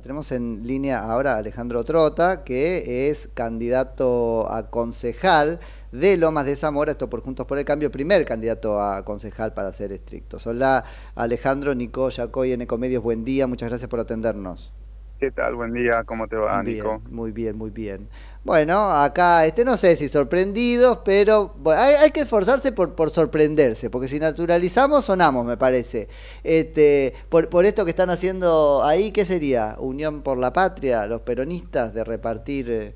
tenemos en línea ahora Alejandro Trota, que es candidato a concejal de Lomas de Zamora, esto por Juntos por el Cambio, primer candidato a concejal para ser estricto. Hola Alejandro, Nico, Jacoy, en Ecomedios, buen día, muchas gracias por atendernos. ¿Qué tal? Buen día, ¿cómo te va, Nico? muy bien, muy bien. Bueno, acá, este, no sé si sorprendidos, pero hay, que esforzarse por, sorprenderse, porque si naturalizamos, sonamos, me parece. Este, por, esto que están haciendo ahí, ¿qué sería? Unión por la Patria, los peronistas, de repartir eh,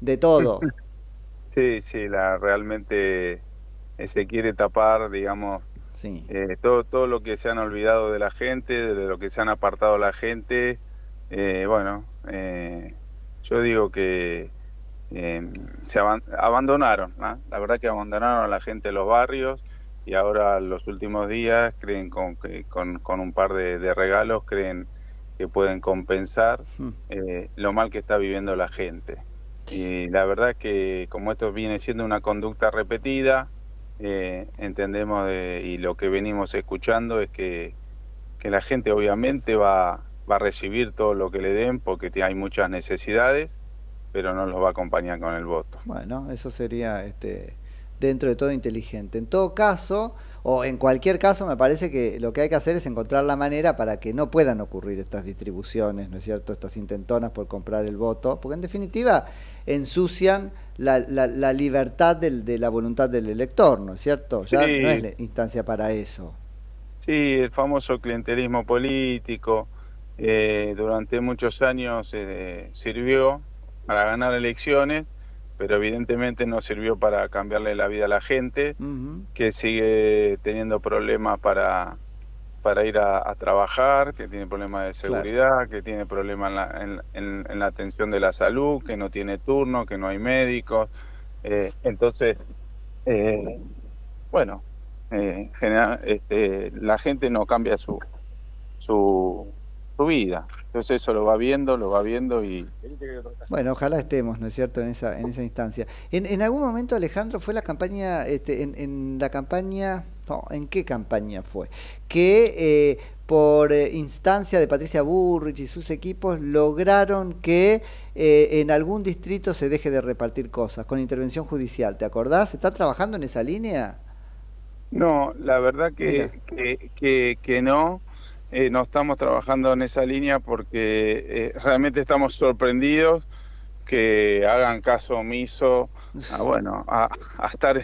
de todo. Sí, sí, la, realmente eh, se quiere tapar, digamos, eh, todo, todo lo que se han olvidado de la gente, de lo que se han apartado la gente. bueno, yo digo que eh, se abandonaron, ¿ah? la verdad que abandonaron a la gente de los barrios y ahora los últimos días creen con, con, con un par de, regalos, creen que pueden compensar hmm. eh, lo mal que está viviendo la gente. Y la verdad que como esto viene siendo una conducta repetida, eh, entendemos y lo que venimos escuchando es que, la gente obviamente va a recibir todo lo que le den porque hay muchas necesidades pero no los va a acompañar con el voto. Bueno, eso sería este, dentro de todo inteligente. En todo caso, o en cualquier caso, me parece que lo que hay que hacer es encontrar la manera para que no puedan ocurrir estas distribuciones, ¿no es cierto? Estas intentonas por comprar el voto, porque en definitiva ensucian la, libertad de la voluntad del elector, ¿no es cierto? Ya no es instancia para eso. Sí, el famoso clientelismo político eh, durante muchos años eh, sirvió para ganar elecciones, pero evidentemente no sirvió para cambiarle la vida a la gente, que sigue teniendo problemas para, para ir a, trabajar, que tiene problemas de seguridad, que tiene problemas en la, atención de la salud, que no tiene turno, que no hay médicos. Eh, entonces, eh, bueno, eh, general, este, la gente no cambia su, su, su vida. Entonces eso lo va viendo, lo va viendo y... Bueno, ojalá estemos, ¿no es cierto?, en esa, en esa instancia. En, algún momento, Alejandro, fue la campaña, este, en, la campaña, ¿en qué campaña fue? Que eh, por eh, instancia de Patricia Burrich y sus equipos lograron que eh, en algún distrito se deje de repartir cosas, con intervención judicial, ¿te acordás? ¿Está trabajando en esa línea? No, la verdad que, que no. Eh, no estamos trabajando en esa línea porque eh, realmente estamos sorprendidos que hagan caso omiso a, bueno, a, estar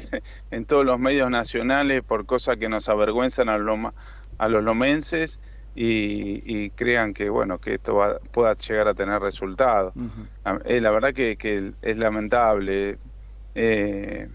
en todos los medios nacionales por cosas que nos avergüenzan a, loma, a los lomenses y, crean que bueno que esto pueda llegar a tener resultado eh, la verdad que, es lamentable, es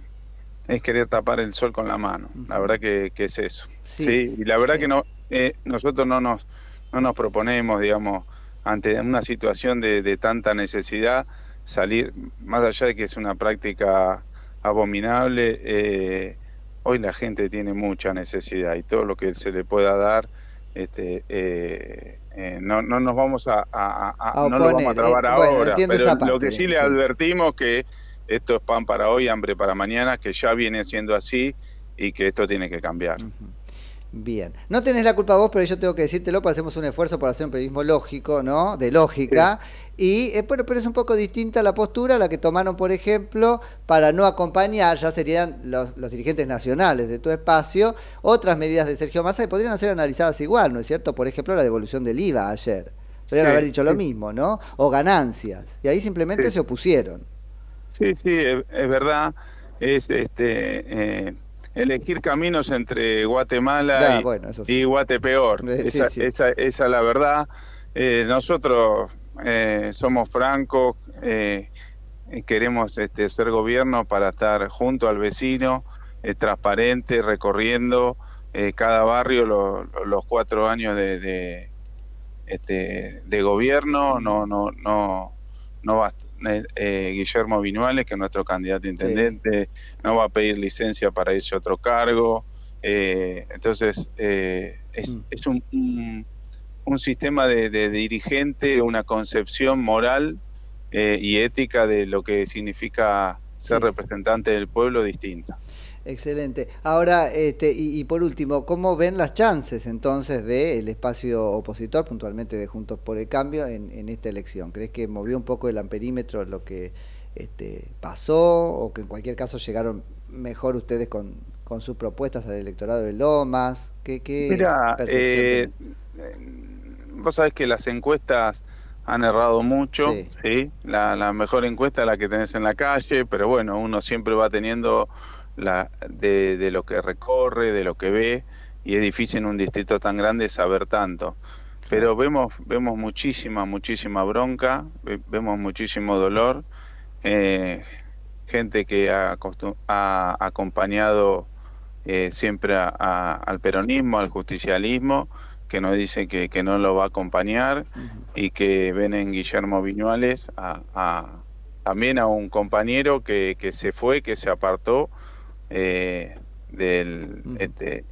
querer tapar el sol con la mano, la verdad que, es eso. Sí, Y la verdad que no, eh, nosotros no nos, no nos proponemos, digamos, ante una situación de, tanta necesidad, salir, más allá de que es una práctica abominable, eh, hoy la gente tiene mucha necesidad y todo lo que se le pueda dar, este, eh, no, no nos vamos a, no lo vamos a trabar ahora, pero lo que sí le advertimos que esto es pan para hoy, hambre para mañana, que ya viene siendo así y que esto tiene que cambiar. Bien. No tenés la culpa vos, pero yo tengo que decírtelo, porque hacemos un esfuerzo por hacer un periodismo lógico, ¿no? De lógica. Y eh, bueno, pero es un poco distinta la postura a la que tomaron, por ejemplo, para no acompañar, ya serían los, dirigentes nacionales de tu espacio, otras medidas de Sergio Massa y podrían ser analizadas igual, ¿no es cierto? Por ejemplo, la devolución del IVA ayer. Podrían haber dicho lo mismo, ¿no? O ganancias. Y ahí simplemente se opusieron. Sí, sí, es, verdad. Es este. Eh elegir caminos entre Guatemala y, Guatepeor. Eh, esa, es la verdad. Eh, nosotros eh, somos francos, queremos este, ser gobierno para estar junto al vecino, transparente, recorriendo cada barrio los cuatro años de, este, de gobierno. No, no, no, no basta eh, eh, Guillermo Vinuales, que es nuestro candidato intendente, no va a pedir licencia para irse a otro cargo. Eh, entonces, mm. es, un, sistema de, dirigente, una concepción moral y ética de lo que significa ser representante del pueblo distinta. Excelente. Ahora, este, y, por último, ¿cómo ven las chances entonces del espacio opositor, puntualmente de Juntos por el Cambio, en, esta elección? ¿Crees que movió un poco el amperímetro lo que este, pasó o que en cualquier caso llegaron mejor ustedes con, sus propuestas al electorado de Lomas? ¿Qué, Mira, eh, mm, vos sabés que las encuestas han errado mucho, La, la mejor encuesta es la que tenés en la calle, pero bueno, uno siempre va teniendo la, de, lo que recorre, de lo que ve, y es difícil en un distrito tan grande saber tanto. Pero vemos, vemos muchísima, muchísima bronca, vemos muchísimo dolor, eh, gente que ha, acompañado eh, siempre al peronismo, al justicialismo, que nos dice que, no lo va a acompañar y que ven en Guillermo Viñuales también a un compañero que se fue, que se apartó eh, del, mm. este,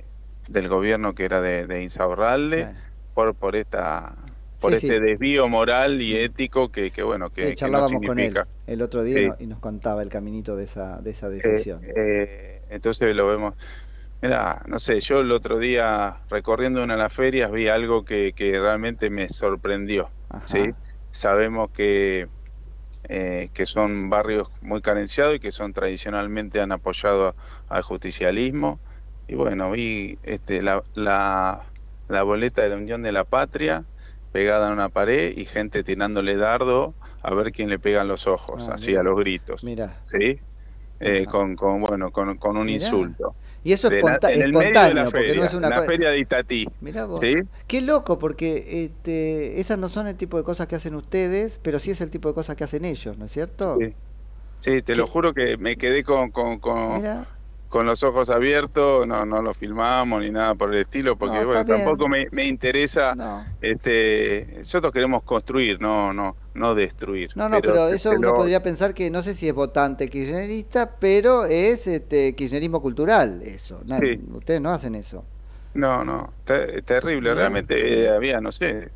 del gobierno que era de, de Insaurralde por, por esta por este desvío moral y ético que, que bueno que, charlábamos con él el otro día y nos contaba el caminito de esa de esa decisión eh, eh, entonces lo vemos Mira, no sé, yo el otro día recorriendo una de las ferias vi algo que, que realmente me sorprendió. Sabemos que eh, que son barrios muy carenciados y que son tradicionalmente han apoyado al justicialismo. Y bueno, vi este, la, boleta de la Unión de la Patria pegada en una pared y gente tirándole dardo a ver quién le pegan los ojos, ah, así a los gritos. ¿Sí? Eh, con, bueno, con, un insulto. Y eso es espontáneo, medio no es una la feria de Itatí. Mirá vos. ¿Sí? Qué loco, porque este, esas no son el tipo de cosas que hacen ustedes, pero sí es el tipo de cosas que hacen ellos, ¿no es cierto? Sí, sí te lo juro que me quedé con, con, con, con los ojos abiertos, no, no lo filmamos ni nada por el estilo, porque bueno, tampoco me, interesa, este, nosotros queremos construir, no, no, no destruir. No, no, pero, eso uno podría pensar que no sé si es votante kirchnerista, pero es este kirchnerismo cultural eso. Ustedes no hacen eso. No, no, es terrible, realmente eh, había, no sé,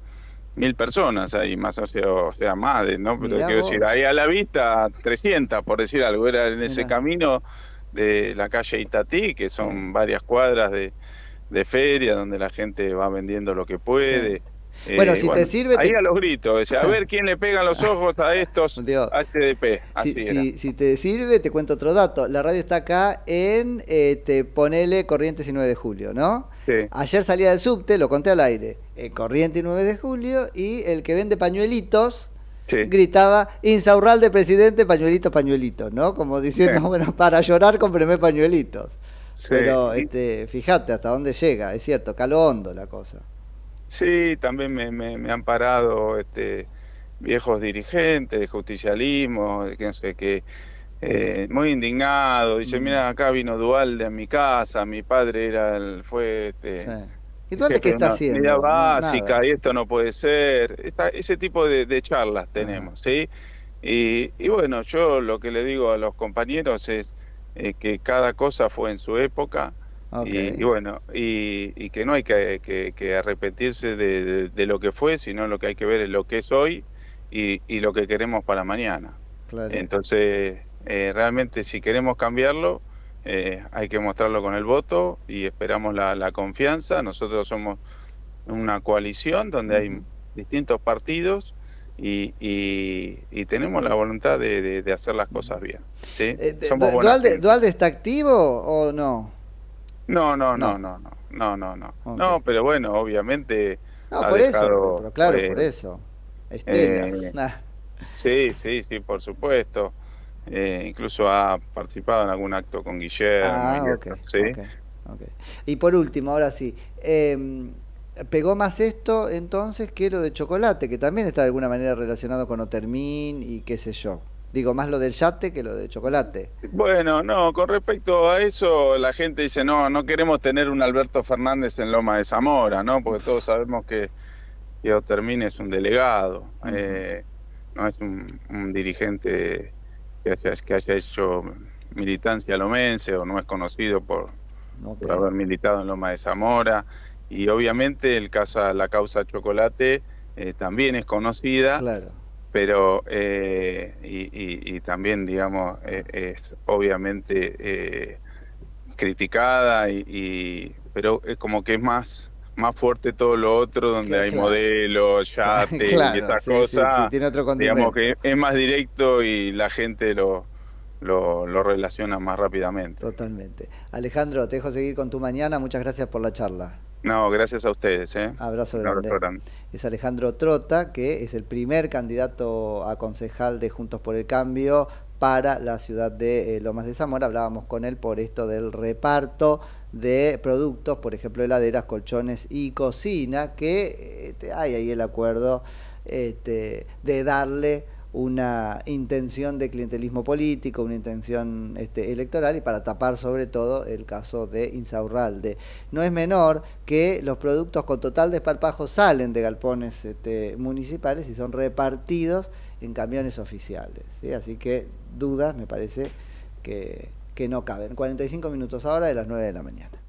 mil personas ahí, más o sea, o sea más, ¿no? Pero quiero decir, ahí a la vista, 300, por decir algo, era en ese camino de la calle Itatí, que son varias cuadras de, feria donde la gente va vendiendo lo que puede. bueno, eh, si te sirve. Ahí a los gritos, a ver quién le pega los ojos a estos HDP. si, te sirve, te cuento otro dato. La radio está acá en eh, te Ponele Corrientes y 9 de julio, ¿no? Ayer salía del subte, lo conté al aire. Eh, Corrientes y 9 de julio, y el que vende pañuelitos gritaba Insaurral de presidente, pañuelito, pañuelito, ¿no? Como diciendo, bueno, para llorar compréme pañuelitos. Pero este, fíjate hasta dónde llega, es cierto, calo hondo la cosa. Sí, también me, han parado este, viejos dirigentes de justicialismo, que sé eh, muy indignado, dice, mm. mira, acá vino Dualde a mi casa, mi padre era el, fue este, ¿Y tú antes qué estás haciendo? básica, y esto no puede ser. ese tipo de, charlas ah. tenemos, ¿sí? Y, bueno, yo lo que le digo a los compañeros es eh, que cada cosa fue en su época. Y, bueno, y, que no hay que, arrepentirse de, lo que fue, sino lo que hay que ver es lo que es hoy y, lo que queremos para mañana. Entonces, eh, realmente si queremos cambiarlo, eh, hay que mostrarlo con el voto y esperamos la, confianza. Nosotros somos una coalición donde hay distintos partidos y, tenemos la voluntad de, hacer las cosas bien. Eh, Dualde, está activo o no? No, no, no, no, no, no, no, no. no pero bueno, obviamente. No, por eso, claro, por eso. Eh, sí, sí, sí, por supuesto. Eh, incluso ha participado en algún acto con Guillermo. Ah, y Y por último, ahora sí, em, pegó más esto entonces que lo de chocolate, que también está de alguna manera relacionado con Otermín y qué sé yo. Digo, más lo del yate que lo de chocolate. Bueno, no, con respecto a eso, la gente dice, no, no queremos tener un Alberto Fernández en Loma de Zamora, ¿no? Porque todos sabemos que, que es un delegado, eh, no es un dirigente que haya, hecho militancia lomense o no es conocido por, haber militado en Loma de Zamora. Y obviamente el caso, la causa Chocolate eh, también es conocida, pero eh, y, también, digamos, e, es obviamente eh, criticada, y pero es como que es más más fuerte todo lo otro, donde hay modelos, yates y esas cosas. Sí, tiene otro digamos que es más directo y la gente lo, lo, relaciona más rápidamente. Totalmente. Alejandro, te dejo seguir con tu mañana. Muchas gracias por la charla. No, gracias a ustedes. ¿eh? Abrazo grande. Es Alejandro Trota, que es el primer candidato a concejal de Juntos por el Cambio para la ciudad de eh, Lomas de Zamora. Hablábamos con él por esto del reparto de productos, por ejemplo, heladeras, colchones y cocina, que este, hay ahí el acuerdo este, de darle una intención de clientelismo político, una intención este, electoral y para tapar sobre todo el caso de Insaurralde. No es menor que los productos con total desparpajo salen de galpones este, municipales y son repartidos en camiones oficiales. Así que dudas, me parece que que no caben. 45 minutos ahora de las 9 de la mañana.